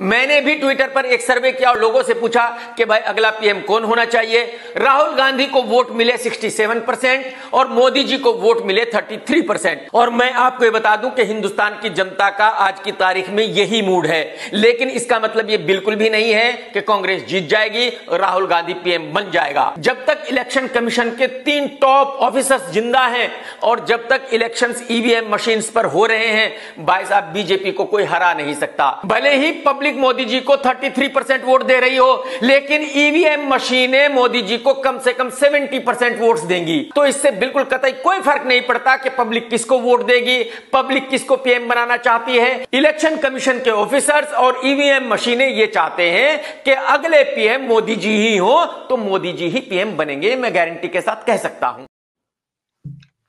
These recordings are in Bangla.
मैंने भी ट्विटर पर एक सर्वे किया और लोगों से पूछा कि भाई अगला पीएम कौन होना चाहिए राहुल गांधी को वोट मिले 67 परसेंट और मोदी जी को वोट मिले 33 परसेंट और मैं आपको ये बता दूं कि हिंदुस्तान की जनता का आज की तारीख में यही मूड है लेकिन इसका मतलब ये बिल्कुल भी नहीं है कि कांग्रेस जीत जाएगी और राहुल गांधी पीएम बन जाएगा जब तक इलेक्शन कमीशन के तीन टॉप ऑफिसर्स जिंदा हैं और जब तक इलेक्शन ईवीएम मशीन पर हो रहे हैं भाई साहब बीजेपी को कोई हरा नहीं सकता भले ही पब्लिक पब्लिक मोदी जी को 33 परसेंट वोट दे रही हो लेकिन ईवीएम e मशीनें मोदी जी को कम से कम 70 परसेंट वोट देंगी तो इससे बिल्कुल कतई कोई फर्क नहीं पड़ता कि पब्लिक किसको वोट देगी पब्लिक किसको पीएम बनाना चाहती है इलेक्शन कमीशन के ऑफिसर्स और ईवीएम e मशीनें ये चाहते हैं कि अगले पीएम मोदी जी ही हो तो मोदी जी ही पीएम बनेंगे मैं गारंटी के साथ कह सकता हूं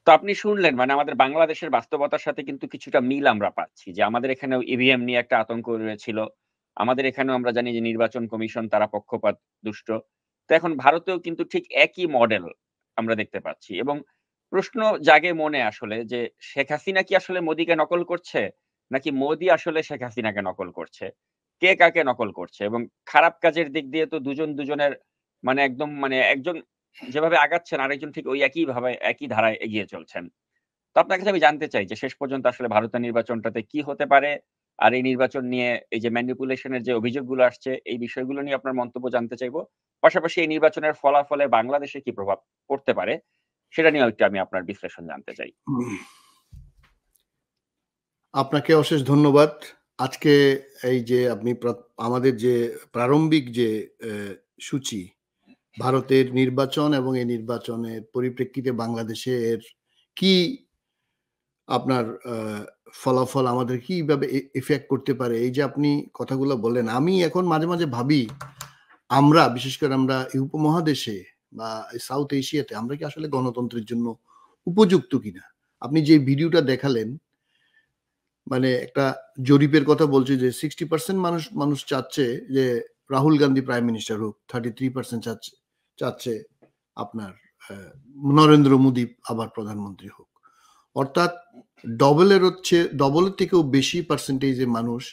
তো तो আপনি শুনলেন মানে আমাদের বাংলাদেশের বাস্তবতার সাথে কিন্তু কিছুটা মিল আমরা পাচ্ছি যে আমাদের এখানে ইভিএম e নিয়ে একটা আতঙ্ক রয়েছিল আমাদের এখানেও আমরা জানি যে নির্বাচন কমিশন তারা পক্ষপাত দুষ্ট তো এখন ভারতেও কিন্তু ঠিক একই মডেল আমরা দেখতে পাচ্ছি এবং প্রশ্ন জাগে মনে আসলে যে শেখ হাসিনা কি আসলে মোদিকে নকল করছে নাকি মোদি আসলে শেখ হাসিনাকে নকল করছে কে কাকে নকল করছে এবং খারাপ কাজের দিক দিয়ে তো দুজন দুজনের মানে একদম মানে একজন যেভাবে আগাচ্ছেন আরেকজন ঠিক ওই একই ভাবে একই ধারায় এগিয়ে চলছেন তো আপনার কাছে আমি জানতে চাই যে শেষ পর্যন্ত আসলে ভারতের নির্বাচনটাতে কি হতে পারে আর এই নির্বাচন নিয়ে এই যে ম্যানিপুলেশনের যে অভিযোগগুলো আসছে এই বিষয়গুলো নিয়ে আপনার মন্তব্য জানতে চাইবো পাশাপাশি এই নির্বাচনের ফলাফলে বাংলাদেশে কি প্রভাব পড়তে পারে সেটা নিয়ে একটু আমি আপনার বিশ্লেষণ জানতে চাই আপনাকে অশেষ ধন্যবাদ আজকে এই যে আপনি আমাদের যে প্রারম্ভিক যে সূচি ভারতের নির্বাচন এবং এই নির্বাচনের পরিপ্রেক্ষিতে বাংলাদেশের কি আপনার ফলাফল আমাদের কিভাবে এফেক্ট করতে পারে এই যে আপনি কথাগুলো বললেন আমি এখন মাঝে মাঝে ভাবি আমরা বিশেষ করে আমরা এই উপমহাদেশে বা সাউথ এশিয়াতে আমরা কি আসলে গণতন্ত্রের জন্য উপযুক্ত কিনা আপনি যে ভিডিওটা দেখালেন মানে একটা জরিপের কথা বলছে যে সিক্সটি পার্সেন্ট মানুষ মানুষ চাচ্ছে যে রাহুল গান্ধী প্রাইম মিনিস্টার হোক থার্টি থ্রি পার্সেন্ট চাচ্ছে চাচ্ছে আপনার নরেন্দ্র মোদী আবার প্রধানমন্ত্রী হোক অর্থাৎ ডবলের হচ্ছে ডবলের থেকেও বেশি পার্সেন্টেজে মানুষ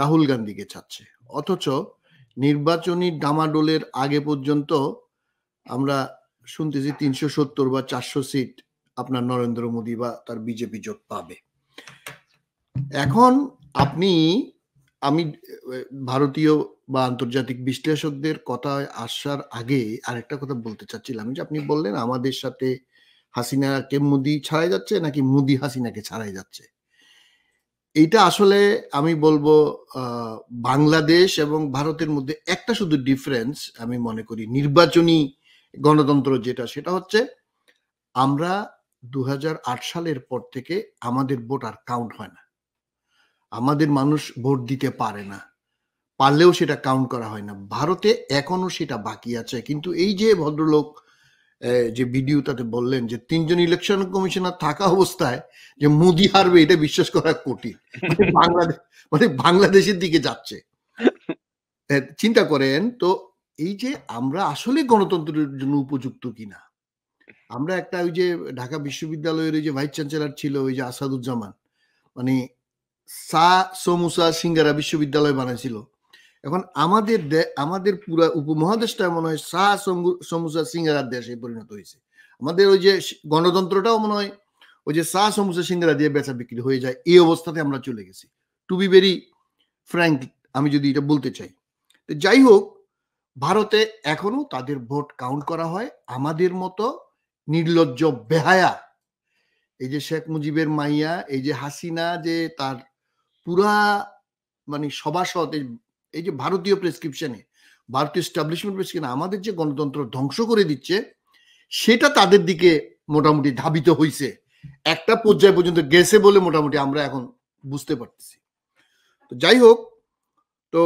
রাহুল গান্ধীকে চাচ্ছে অথচ নির্বাচনী ডামাডোলের আগে পর্যন্ত আমরা শুনতেছি তিনশো সত্তর বা চারশো সিট আপনার নরেন্দ্র মোদী বা তার বিজেপি জোট পাবে এখন আপনি আমি ভারতীয় বা আন্তর্জাতিক বিশ্লেষকদের কথায় আসার আগে আরেকটা কথা বলতে চাচ্ছিলাম যে আপনি বললেন আমাদের সাথে হাসিনাকে মুদি ছাড়াই যাচ্ছে নাকি মুদি হাসিনাকে ছাড়াই যাচ্ছে এইটা আসলে আমি বলবো বাংলাদেশ এবং ভারতের মধ্যে একটা শুধু ডিফারেন্স আমি মনে করি নির্বাচনী গণতন্ত্র যেটা সেটা হচ্ছে আমরা দু সালের পর থেকে আমাদের ভোট আর কাউন্ট হয় না আমাদের মানুষ ভোট দিতে পারে না পারলেও সেটা কাউন্ট করা হয় না ভারতে এখনো সেটা বাকি আছে কিন্তু এই যে ভদ্রলোক যে ভিডিও তাতে বললেন যে তিনজন ইলেকশন কমিশনার থাকা অবস্থায় যে মোদি হারবে এটা বিশ্বাস করা কঠিন মানে বাংলাদেশ মানে বাংলাদেশের দিকে যাচ্ছে চিন্তা করেন তো এই যে আমরা আসলে গণতন্ত্রের জন্য উপযুক্ত কিনা আমরা একটা ওই যে ঢাকা বিশ্ববিদ্যালয়ের ওই যে ভাইস চ্যান্সেলর ছিল ওই যে আসাদুজ্জামান মানে সা সমুসা সিঙ্গারা বিশ্ববিদ্যালয় বানাইছিল এখন আমাদের আমাদের পুরা উপমহাদেশটা মনে হয় শাহ সমুসা সিঙ্গারার দেশে পরিণত হয়েছে আমাদের ওই যে গণতন্ত্রটাও মনে হয় ওই যে শাহ সমুসা সিঙ্গারা দিয়ে বেচা বিক্রি হয়ে যায় এই অবস্থাতে আমরা চলে গেছি টু বি ভেরি ফ্র্যাঙ্ক আমি যদি এটা বলতে চাই তো যাই হোক ভারতে এখনো তাদের ভোট কাউন্ট করা হয় আমাদের মতো নির্লজ্জ বেহায়া এই যে শেখ মুজিবের মাইয়া এই যে হাসিনা যে তার পুরা মানে সভাসদ এই যে ভারতীয় প্রেসক্রিপশনে ভারতীয় স্টাবলিশমেন্ট প্রেসক্রিপশনে আমাদের যে গণতন্ত্র ধ্বংস করে দিচ্ছে সেটা তাদের দিকে মোটামুটি ধাবিত হইছে একটা পর্যায় পর্যন্ত গেছে বলে মোটামুটি আমরা এখন বুঝতে পারতেছি তো যাই হোক তো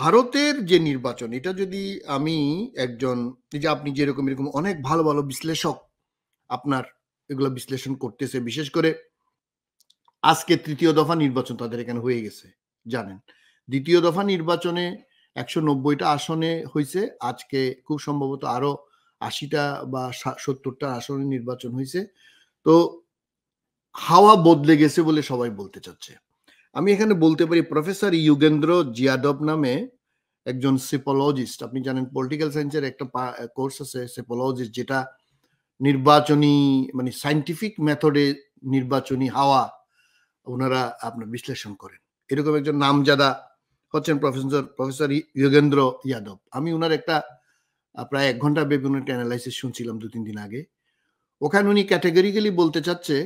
ভারতের যে নির্বাচন এটা যদি আমি একজন যে আপনি যেরকম এরকম অনেক ভালো ভালো বিশ্লেষক আপনার এগুলো বিশ্লেষণ করতেছে বিশেষ করে আজকে তৃতীয় দফা নির্বাচন তাদের এখানে হয়ে গেছে জানেন দ্বিতীয় দফা নির্বাচনে একশো নব্বইটা আসনে হয়েছে আজকে খুব সম্ভবত আরো আশিটা বা সত্তরটা আসনে নির্বাচন হয়েছে তো হাওয়া বদলে গেছে বলে সবাই বলতে চাচ্ছে আমি এখানে বলতে পারি প্রফেসর ইউগেন্দ্র জিয়াদব নামে একজন সেপোলজিস্ট আপনি জানেন পলিটিক্যাল সায়েন্সের একটা কোর্স আছে সেপোলজিস্ট যেটা নির্বাচনী মানে সাইন্টিফিক মেথডে নির্বাচনী হাওয়া ওনারা আপনার বিশ্লেষণ করেন এরকম একজন নামজাদা হচ্ছেন প্রফেসর প্রফেসর যোগেন্দ্র যাদব আমি উনার একটা প্রায় এক ঘন্টা ব্যাপী উনি একটা অ্যানালাইসিস শুনছিলাম দু তিন দিন আগে ওখানে উনি ক্যাটাগরিক্যালি বলতে চাচ্ছে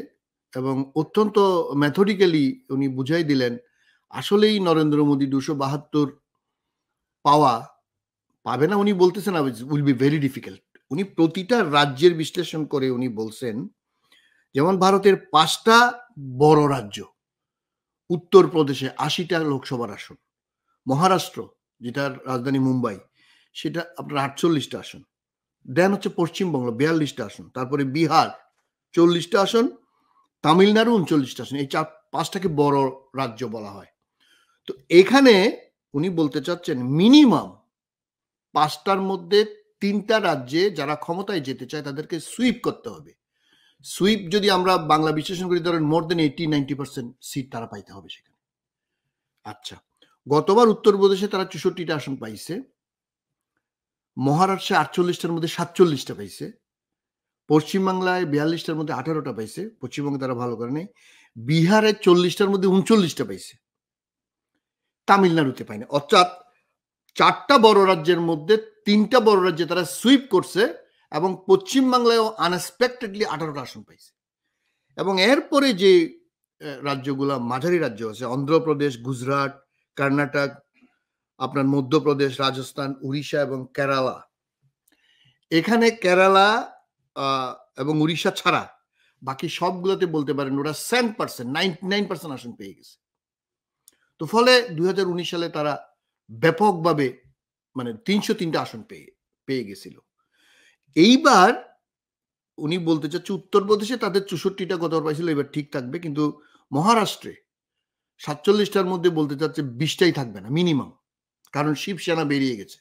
এবং অত্যন্ত ম্যাথডিক্যালি উনি বুঝাই দিলেন আসলেই নরেন্দ্র মোদী দুশো বাহাত্তর পাওয়া পাবে না উনি বলতেছেন উইল বি ভেরি ডিফিকাল্ট উনি প্রতিটা রাজ্যের বিশ্লেষণ করে উনি বলছেন যেমন ভারতের পাঁচটা বড় রাজ্য উত্তরপ্রদেশে আশিটা লোকসভার আসন মহারাষ্ট্র যেটার রাজধানী মুম্বাই সেটা আপনার আটচল্লিশটা আসন দেন হচ্ছে পশ্চিমবঙ্গ বিয়াল্লিশটা আসন তারপরে বিহার চল্লিশটা আসন তামিলনাড়ু উনচল্লিশটা আসন এই চার পাঁচটাকে বড় রাজ্য বলা হয় তো এখানে উনি বলতে চাচ্ছেন মিনিমাম পাঁচটার মধ্যে তিনটা রাজ্যে যারা ক্ষমতায় যেতে চায় তাদেরকে সুইপ করতে হবে সুইপ যদি আমরা বাংলা বিশ্লেষণ করি ধরেন more than eighty ninety percent seat তারা পাইতে হবে সেখানে আচ্ছা গতবার উত্তরপ্রদেশে তারা চৌষট্টিটা আসন পাইছে মহারাষ্ট্রে আটচল্লিশটার মধ্যে সাতচল্লিশটা পাইছে পশ্চিমবাংলায় বিয়াল্লিশটার মধ্যে আঠারোটা পাইছে পশ্চিমবঙ্গে তারা ভালো করে নেই বিহারে চল্লিশটার মধ্যে উনচল্লিশটা পাইছে তামিলনাড়ুতে পাইনি অর্থাৎ চারটা বড় রাজ্যের মধ্যে তিনটা বড় রাজ্যে তারা সুইপ করছে এবং পশ্চিমবাংলায়ও আনএক্সপেক্টেডলি আঠারোটা আসন পাইছে এবং এরপরে যে রাজ্যগুলো মাঝারি রাজ্য আছে অন্ধ্রপ্রদেশ গুজরাট কর্ণাটক আপনার মধ্যপ্রদেশ রাজস্থান উড়িষ্যা এবং কেরালা এখানে কেরালা এবং উড়িষ্যা ছাড়া বাকি সবগুলোতে বলতে পারেন ওরা সেন পার্সেন্ট নাইনটি নাইন পার্সেন্ট আসন পেয়ে গেছে তো ফলে দুই সালে তারা ব্যাপকভাবে মানে তিনশো তিনটা আসন পেয়ে পেয়ে গেছিল এইবার উনি বলতে চাচ্ছে উত্তরপ্রদেশে তাদের চৌষট্টিটা গতবার পাইছিল এবার ঠিক থাকবে কিন্তু মহারাষ্ট্রে সাতচল্লিশটার মধ্যে বলতে চাচ্ছে বিশটাই থাকবে না মিনিমাম কারণ শিবসেনা বেরিয়ে গেছে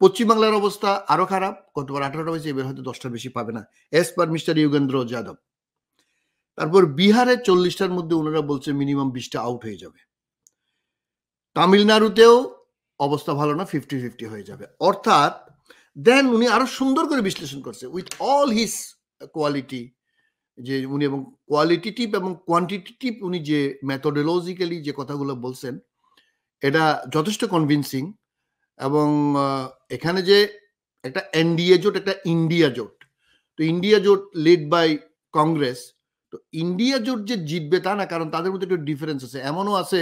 পশ্চিমবাংলার অবস্থা আরও খারাপ গতবার আঠারোটা হয়েছে এবার হয়তো দশটার বেশি পাবে না as per mister Yogendra Yadav তারপর বিহারে চল্লিশটার মধ্যে ওনারা বলছে মিনিমাম বিশটা আউট হয়ে যাবে তামিলনাড়ুতেও অবস্থা ভালো না ফিফটি ফিফটি হয়ে যাবে অর্থাৎ দেন উনি আরো সুন্দর করে বিশ্লেষণ করছে উইথ অল হিস কোয়ালিটি যে উনি এবং কোয়ালিটিটিভ এবং কোয়ান্টিটিটিভ উনি যে ম্যাথোডোলজিক্যালি যে কথাগুলো বলছেন এটা যথেষ্ট কনভিনসিং এবং এখানে যে একটা এনডিএ জোট একটা ইন্ডিয়া জোট তো ইন্ডিয়া জোট লিড বাই কংগ্রেস তো ইন্ডিয়া জোট যে জিতবে তা না কারণ তাদের মধ্যে একটু ডিফারেন্স আছে এমনও আছে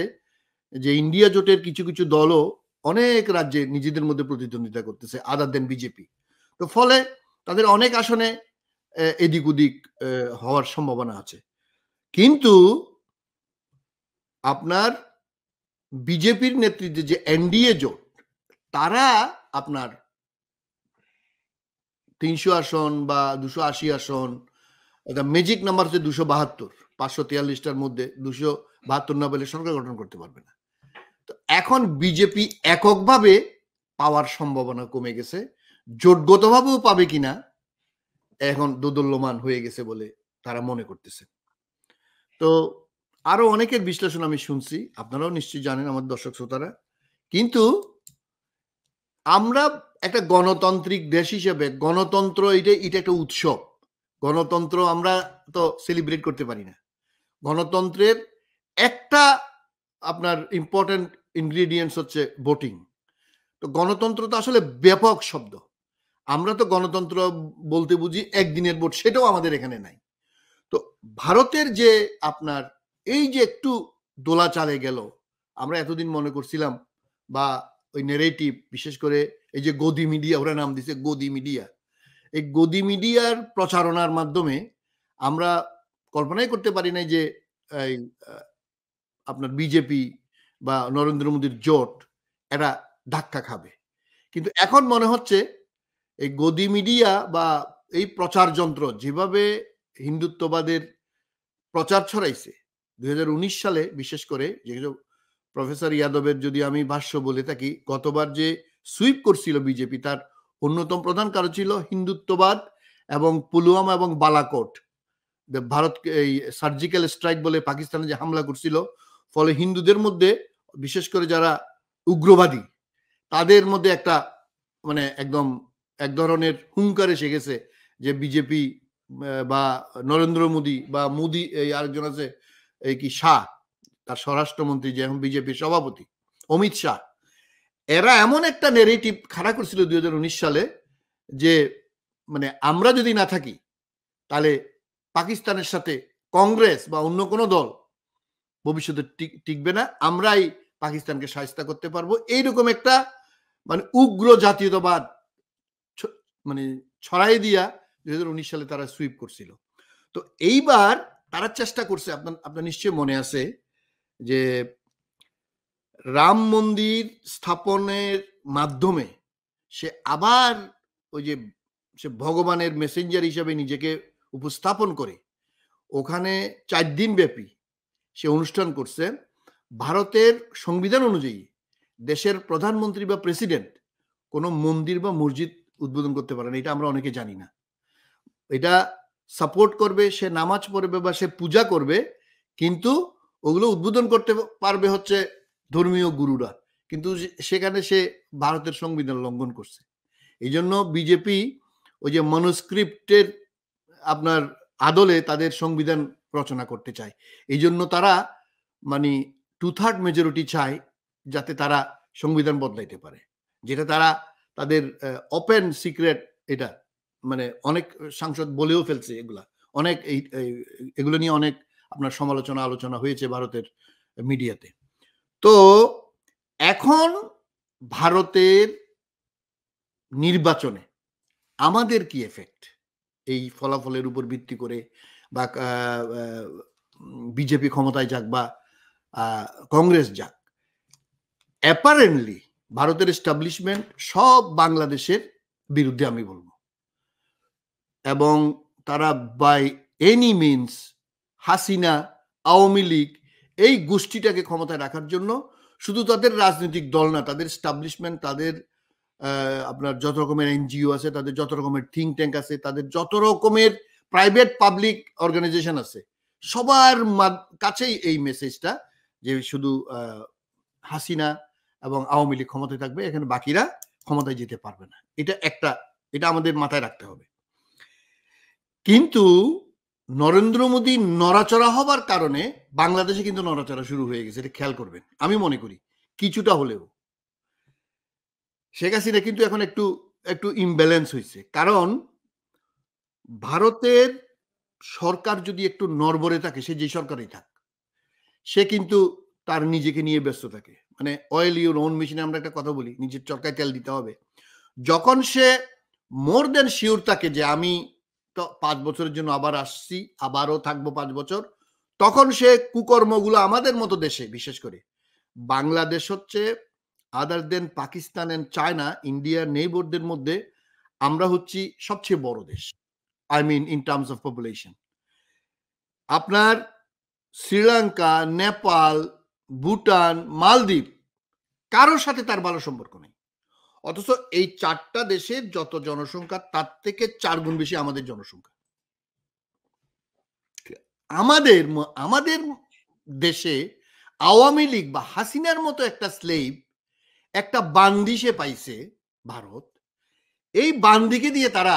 যে ইন্ডিয়া জোটের কিছু কিছু দলও অনেক রাজ্যে নিজেদের মধ্যে প্রতিদ্বন্দ্বিতা করতেছে আদার দেন বিজেপি তো ফলে তাদের অনেক আসনে এদিক ওদিক হওয়ার সম্ভাবনা আছে কিন্তু আপনার বিজেপির নেতৃত্বে যে এনডিএ জোট তারা আপনার তিনশো আসন বা দুশো আশি আসন ম্যাজিক নাম্বার হচ্ছে দুশো বাহাত্তর পাঁচশো তেয়াল্লিশটার মধ্যে দুশো বাহাত্তর না পেলে সরকার গঠন করতে পারবে না তো এখন বিজেপি এককভাবে পাওয়ার সম্ভাবনা কমে গেছে জোটগতভাবেও পাবে কিনা এখন দোদল্যমান হয়ে গেছে বলে তারা মনে করতেছে তো আরো অনেকের বিশ্লেষণ আমি শুনছি আপনারাও নিশ্চয়ই জানেন আমার দর্শক শ্রোতারা কিন্তু আমরা একটা গণতান্ত্রিক দেশ হিসেবে গণতন্ত্র এটা এটা একটা উৎসব গণতন্ত্র আমরা তো সেলিব্রেট করতে পারি না গণতন্ত্রের একটা আপনার ইম্পর্টেন্ট ইনগ্রিডিয়েন্টস হচ্ছে ভোটিং তো গণতন্ত্র তো আসলে ব্যাপক শব্দ আমরা তো গণতন্ত্র বলতে বুঝি একদিনের ভোট সেটাও আমাদের এখানে নাই তো ভারতের যে আপনার এই যে একটু দোলা চালে গেল আমরা এতদিন মনে করছিলাম বা ওই নেরেটিভ বিশেষ করে এই যে গদি মিডিয়া ওরা নাম দিছে গদি মিডিয়া এই গদি মিডিয়ার প্রচারণার মাধ্যমে আমরা কল্পনাই করতে পারি নাই যে এই আপনার বিজেপি বা নরেন্দ্র মোদীর জোট এরা ধাক্কা খাবে কিন্তু এখন মনে হচ্ছে এই গদি মিডিয়া বা এই প্রচার যন্ত্র যেভাবে হিন্দুত্ববাদের প্রচার ছড়াইছে দুই সালে বিশেষ করে যে প্রফেসর ইয়াদবের যদি আমি ভাষ্য বলে থাকি গতবার যে সুইপ করছিল বিজেপি তার অন্যতম প্রধান কারণ ছিল হিন্দুত্ববাদ এবং পুলওয়ামা এবং বালাকোট ভারত এই সার্জিক্যাল স্ট্রাইক বলে পাকিস্তানে যে হামলা করছিল ফলে হিন্দুদের মধ্যে বিশেষ করে যারা উগ্রবাদী তাদের মধ্যে একটা মানে একদম এক ধরনের হুঙ্কার এসে গেছে যে বিজেপি বা নরেন্দ্র মোদী বা মোদী এই আরেকজন আছে এই কি শাহ তার স্বরাষ্ট্রমন্ত্রী যে এখন বিজেপির সভাপতি অমিত শাহ এরা এমন একটা নেগেটিভ খাড়া করছিল দুই সালে যে মানে আমরা যদি না থাকি তাহলে পাকিস্তানের সাথে কংগ্রেস বা অন্য কোনো দল ভবিষ্যতে টিকবে না আমরাই পাকিস্তানকে সাহিস্তা করতে পারবো এইরকম একটা মানে উগ্র জাতীয়তাবাদ মানে ছড়াই দিয়া দুই হাজার উনিশ সালে তারা সুইপ করছিল তো এইবার তারা চেষ্টা করছে আপনার আপনার নিশ্চয়ই মনে আছে যে রাম মন্দির স্থাপনের মাধ্যমে সে আবার ওই যে সে ভগবানের মেসেঞ্জার হিসাবে নিজেকে উপস্থাপন করে ওখানে চার দিন ব্যাপী সে অনুষ্ঠান করছে ভারতের সংবিধান অনুযায়ী দেশের প্রধানমন্ত্রী বা প্রেসিডেন্ট কোনো মন্দির বা মসজিদ উদ্বোধন করতে পারে না এটা আমরা অনেকে জানি না এটা সাপোর্ট করবে সে নামাজ পড়বে বা সে পূজা করবে কিন্তু ওগুলো উদ্বোধন করতে পারবে হচ্ছে ধর্মীয় গুরুরা কিন্তু সেখানে সে ভারতের সংবিধান লঙ্ঘন করছে এই জন্য বিজেপি ওই যে মনুস্ক্রিপ্টের আপনার আদলে তাদের সংবিধান রচনা করতে চায় এই জন্য তারা মানে টু থার্ড মেজরিটি চায় যাতে তারা সংবিধান বদলাইতে পারে যেটা তারা তাদের ওপেন সিক্রেট এটা মানে অনেক সাংসদ বলেও ফেলছে এগুলা অনেক এই এগুলো নিয়ে অনেক আপনার সমালোচনা আলোচনা হয়েছে ভারতের মিডিয়াতে তো এখন ভারতের নির্বাচনে আমাদের কি এফেক্ট এই ফলাফলের উপর ভিত্তি করে বা বিজেপি ক্ষমতায় যাক বা কংগ্রেস যাক অ্যাপারেন্টলি ভারতের এস্টাবলিশমেন্ট সব বাংলাদেশের বিরুদ্ধে আমি বলবো এবং তারা by any means Hasina Awami League এই গোষ্ঠীটাকে ক্ষমতায় রাখার জন্য শুধু তাদের রাজনৈতিক দল না তাদের স্টাবলিশমেন্ট তাদের আপনার যত রকমের এনজিও আছে তাদের যত রকমের থিঙ্ক ট্যাঙ্ক আছে তাদের যত রকমের প্রাইভেট পাবলিক অর্গানাইজেশন আছে সবার কাছেই এই মেসেজটা যে শুধু হাসিনা এবং আওয়ামী লীগ ক্ষমতায় থাকবে এখানে বাকিরা ক্ষমতায় যেতে পারবে না এটা একটা এটা আমাদের মাথায় রাখতে হবে কিন্তু নরেন্দ্র মোদী নড়াচড়া হবার কারণে বাংলাদেশে কিন্তু নড়াচড়া শুরু হয়ে গেছে এটা খেয়াল করবেন আমি মনে করি কিছুটা হলেও শেখ হাসিনা কিন্তু এখন একটু একটু ইমব্যালেন্স হয়েছে কারণ ভারতের সরকার যদি একটু নরবরে থাকে সে যে সরকারই থাক সে কিন্তু তার নিজেকে নিয়ে ব্যস্ত থাকে মানে অয়েল ইউর ওন মেশিনে আমরা একটা কথা বলি নিজের চরকায় তেল দিতে হবে যখন সে মোর দেন শিওর থাকে যে আমি তো পাঁচ বছরের জন্য আবার আসছি আবারও থাকবো পাঁচ বছর তখন সে কুকর্মগুলো আমাদের মতো দেশে বিশেষ করে বাংলাদেশ হচ্ছে other than Pakistan and China ইন্ডিয়ার নেইবরদের মধ্যে আমরা হচ্ছি সবচেয়ে বড় দেশ I mean in terms of population আপনার শ্রীলঙ্কা নেপাল ভুটান মালদ্বীপ কারোর সাথে তার ভালো সম্পর্ক নেই অথচ এই চারটা দেশের যত জনসংখ্যা তার থেকে চার গুণ বেশি আমাদের জনসংখ্যা আমাদের আমাদের দেশে আওয়ামী লীগ বা হাসিনার মতো একটা স্লেব একটা বান্দিশে পাইছে ভারত এই বান্দিকে দিয়ে তারা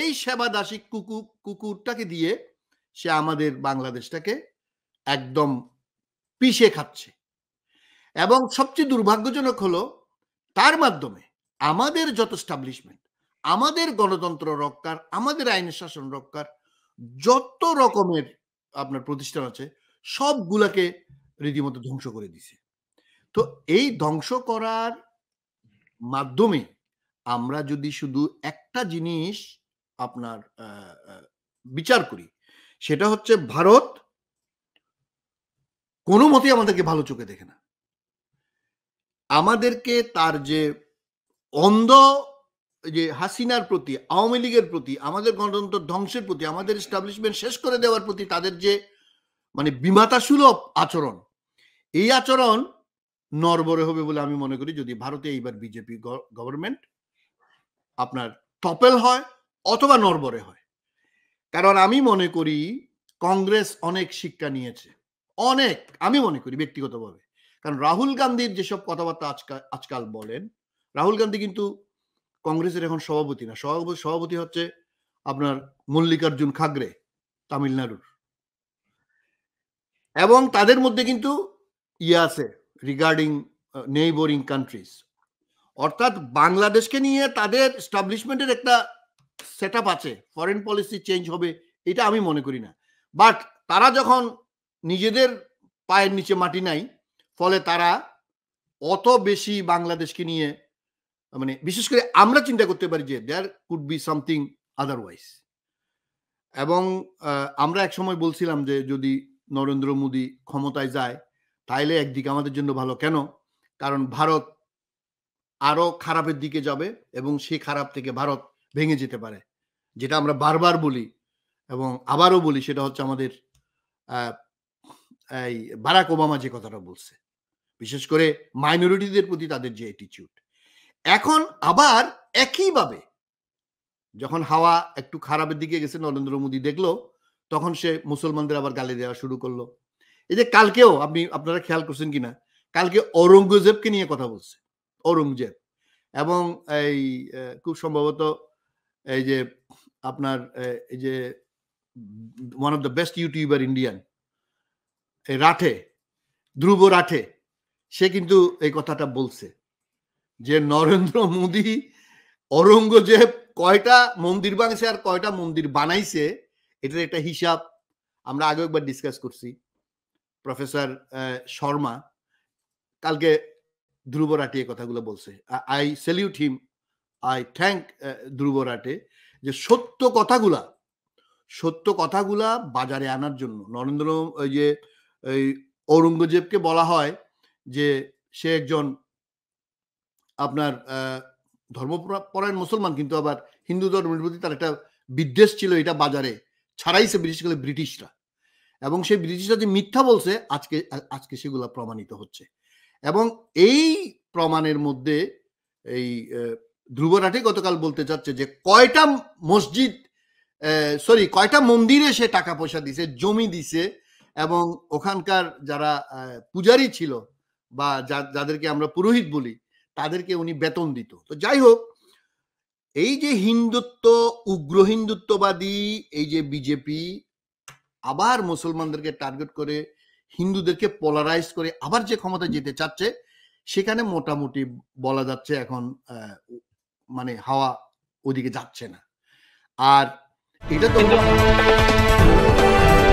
এই সেবাদাসী কুকুর কুকুরটাকে দিয়ে সে আমাদের বাংলাদেশটাকে একদম পিষে খাচ্ছে এবং সবচেয়ে দুর্ভাগ্যজনক হলো তার মাধ্যমে আমাদের যত স্টাবলিশমেন্ট আমাদের গণতন্ত্র রক্ষার আমাদের আইন শাসন রক্ষার যত রকমের আপনার প্রতিষ্ঠান আছে সবগুলাকে রীতিমতো ধ্বংস করে দিছে তো এই ধ্বংস করার মাধ্যমে আমরা যদি শুধু একটা জিনিস আপনার বিচার করি সেটা হচ্ছে ভারত কোনো মতেই আমাদেরকে ভালো চোখে দেখে না আমাদেরকে তার যে অন্ধ যে হাসিনার প্রতি আওয়ামী লীগের প্রতি আমাদের গণতন্ত্র ধ্বংসের প্রতি আমাদের এস্টাবলিশমেন্ট শেষ করে দেওয়ার প্রতি তাদের যে মানে বিমাতা সুলভ আচরণ এই আচরণ নরবরে হবে বলে আমি মনে করি যদি ভারতে এইবার বিজেপি গভর্নমেন্ট আপনার টপেল হয় অথবা নরবরে হয় কারণ আমি মনে করি কংগ্রেস অনেক শিক্ষা নিয়েছে অনেক আমি মনে করি ব্যক্তিগতভাবে কারণ রাহুল গান্ধীর যেসব কথাবার্তা আজকাল আজকাল বলেন রাহুল গান্ধী কিন্তু কংগ্রেসের এখন সভাপতি না সভাপতি সভাপতি হচ্ছে আপনার মল্লিকার্জুন খাগড়ে তামিলনাড়ুর এবং তাদের মধ্যে কিন্তু ইয়ে আছে রিগার্ডিং নেইবরিং কান্ট্রিজ অর্থাৎ বাংলাদেশকে নিয়ে তাদের স্টাবলিশমেন্টের একটা সেট আছে ফরেন পলিসি চেঞ্জ হবে এটা আমি মনে করি না বাট তারা যখন নিজেদের পায়ের নিচে মাটি নাই ফলে তারা অত বেশি বাংলাদেশকে নিয়ে মানে বিশেষ করে আমরা চিন্তা করতে পারি যে there could be something otherwise এবং আমরা এক সময় বলছিলাম যে যদি নরেন্দ্র মোদী ক্ষমতায় যায় তাইলে একদিকে আমাদের জন্য ভালো কেন কারণ ভারত আরও খারাপের দিকে যাবে এবং সেই খারাপ থেকে ভারত ভেঙে যেতে পারে যেটা আমরা বারবার বলি এবং আবারও বলি সেটা হচ্ছে আমাদের এই বারাক ওবামা যে কথাটা বলছে বিশেষ করে মাইনরিটিদের প্রতি তাদের যে অ্যাটিচিউড এখন আবার একইভাবে যখন হাওয়া একটু খারাপের দিকে গেছে নরেন্দ্র মোদী দেখলো তখন সে মুসলমানদের আবার গালি দেওয়া শুরু করলো এই যে কালকেও আপনি আপনারা খেয়াল করছেন কিনা কালকে ঔরঙ্গজেবকে নিয়ে কথা বলছে ঔরঙ্গজেব এবং এই খুব সম্ভবত এই যে আপনার এই যে one of the best YouTuber Indian Rathee Dhruv Rathee সে কিন্তু এই কথাটা বলছে যে নরেন্দ্র মোদী অরঙ্গজেব কয়টা মন্দির বানিয়েছে আর কয়টা মন্দির বানাইছে এটার একটা হিসাব আমরা আগে একবার ডিসকাস করছি প্রফেসর শর্মা কালকে ধ্রুব রাটে এই কথাগুলো বলছে I salute him I thank Dhruv Rathee যে সত্য কথাগুলা সত্য কথাগুলা বাজারে আনার জন্য নরেন্দ্র ওই যে এই ঔরঙ্গজেবকে বলা হয় যে সে একজন আপনার ধর্মপরায়ণ মুসলমান কিন্তু আবার হিন্দু ধর্মের প্রতি তার একটা বিদ্বেষ ছিল এটা বাজারে ছাড়াইছে বিশেষ করে ব্রিটিশরা এবং সেই ব্রিটিশরা যে মিথ্যা বলছে আজকে আজকে সেগুলো প্রমাণিত হচ্ছে এবং এই প্রমাণের মধ্যে এই ধ্রুব গতকাল বলতে চাচ্ছে যে কয়টা মসজিদ সরি কয়টা মন্দিরে সে টাকা পয়সা দিছে জমি দিছে এবং ওখানকার যারা পূজারি ছিল বা যাদেরকে আমরা পুরোহিত বলি তাদেরকে উনি বেতন দিত তো যাই হোক এই যে হিন্দুত্ব উগ্র হিন্দুত্ববাদী এই যে বিজেপি আবার মুসলমানদেরকে টার্গেট করে হিন্দুদেরকে পোলারাইজ করে আবার যে ক্ষমতা যেতে চাচ্ছে সেখানে মোটামুটি বলা যাচ্ছে এখন মানে হাওয়া ওদিকে যাচ্ছে না আর এটা তো